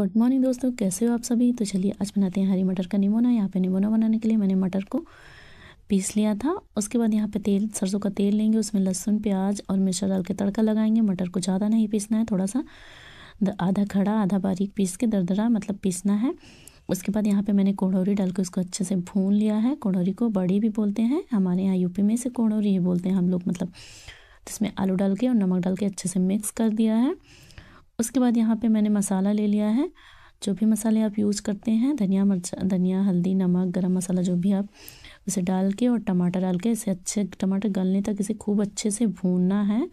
good morning दोस्तों कैसे हो आप सभी तो चलिए आज बनाते हैं हरी मटर का निमोना यहाँ पे निमोना बनाने के लिए मैंने मटर को पीस लिया था उसके बाद यहाँ पे तेल सरसों का तेल लेंगे उसमें लहसुन प्याज और मिर्चा डाल के तड़का लगाएंगे मटर को ज़्यादा नहीं पीसना है थोड़ा सा आधा खड़ा आधा बारीक पीस के दरदरा मतलब पीसना है उसके बाद यहाँ पर मैंने कोड़ौरी डाल के उसको अच्छे से भून लिया है कोड़ौरी को बड़ी भी बोलते हैं हमारे यहाँ यूपी में से कोड़ौरी ही बोलते हैं हम लोग मतलब इसमें आलू डाल के और नमक डाल के अच्छे से मिक्स कर दिया है उसके बाद यहाँ पे मैंने मसाला ले लिया है जो भी मसाले आप यूज़ करते हैं धनिया मिर्च धनिया हल्दी नमक गरम मसाला जो भी आप उसे डाल के और टमाटर डाल के इसे अच्छे टमाटर गलने तक इसे खूब अच्छे से भूनना है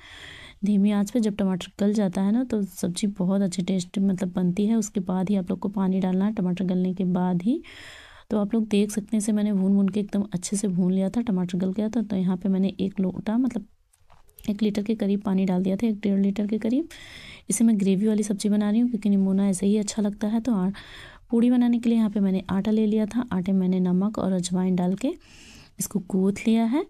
धीमी आंच पे जब टमाटर गल जाता है ना तो सब्ज़ी बहुत अच्छी टेस्ट मतलब बनती है उसके बाद ही आप लोग को पानी डालना है टमाटर गलने के बाद ही तो आप लोग देख सकते हैं इसे मैंने भून भून के एकदम अच्छे से भून लिया था टमाटर गल गया था तो यहाँ पे मैंने एक लोटा मतलब एक लीटर के करीब पानी डाल दिया था एक डेढ़ लीटर के करीब इसे मैं ग्रेवी वाली सब्ज़ी बना रही हूँ क्योंकि निमोना ऐसे ही अच्छा लगता है तो पूड़ी बनाने के लिए यहाँ पे मैंने आटा ले लिया था आटे मैंने नमक और अजवाइन डाल के इसको गूँथ लिया है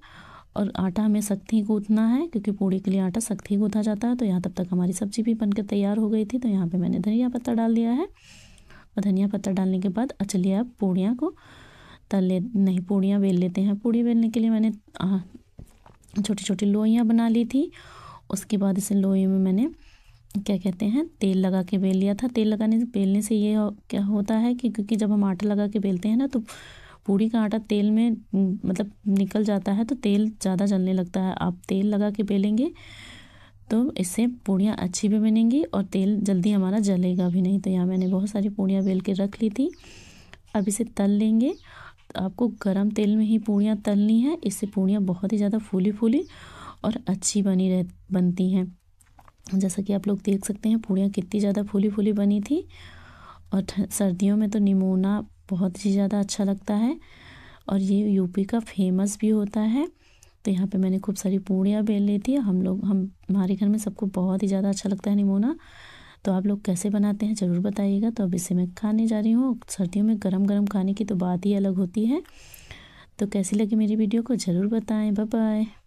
और आटा हमें सख्त ही गूँथना है क्योंकि पूड़ी के लिए आटा सख्त ही गूँथा जाता है तो यहाँ तब तक हमारी सब्ज़ी भी बनकर तैयार हो गई थी तो यहाँ पर मैंने धनिया पत्ता डाल दिया है और धनिया पत्ता डालने के बाद अचलिया पूड़ियाँ को तल ले नहीं पूड़ियाँ बेल लेते हैं पूड़ी बेलने के लिए मैंने छोटी छोटी लोइयाँ बना ली थी उसके बाद इसे लोई में मैंने क्या कहते हैं तेल लगा के बेल लिया था तेल लगाने से बेलने से ये हो, क्या होता है कि क्योंकि जब हम आटा लगा के बेलते हैं ना तो पूड़ी का आटा तेल में मतलब निकल जाता है तो तेल ज़्यादा जलने लगता है आप तेल लगा के बेलेंगे तो इससे पूड़ियाँ अच्छी भी बनेंगी और तेल जल्दी हमारा जलेगा भी नहीं तो यहाँ मैंने बहुत सारी पूड़ियाँ बेल के रख ली थी अब इसे तल लेंगे आपको गरम तेल में ही पूड़ियाँ तलनी है इससे पूड़ियाँ बहुत ही ज़्यादा फूली फूली और अच्छी बनी रह बनती हैं जैसा कि आप लोग देख सकते हैं पूड़ियाँ कितनी ज़्यादा फूली फूली बनी थी और सर्दियों में तो निमोना बहुत ही ज़्यादा अच्छा लगता है और ये यूपी का फेमस भी होता है तो यहाँ पे मैंने खूब सारी पूड़ियाँ बेल ली थी हम लोग हम हमारे घर में सबको बहुत ही ज़्यादा अच्छा लगता है निमोना तो आप लोग कैसे बनाते हैं ज़रूर बताइएगा तो अब इसे मैं खाने जा रही हूँ सर्दियों में गर्म गर्म खाने की तो बात ही अलग होती है तो कैसी लगी मेरी वीडियो को ज़रूर बताएं बाय बाय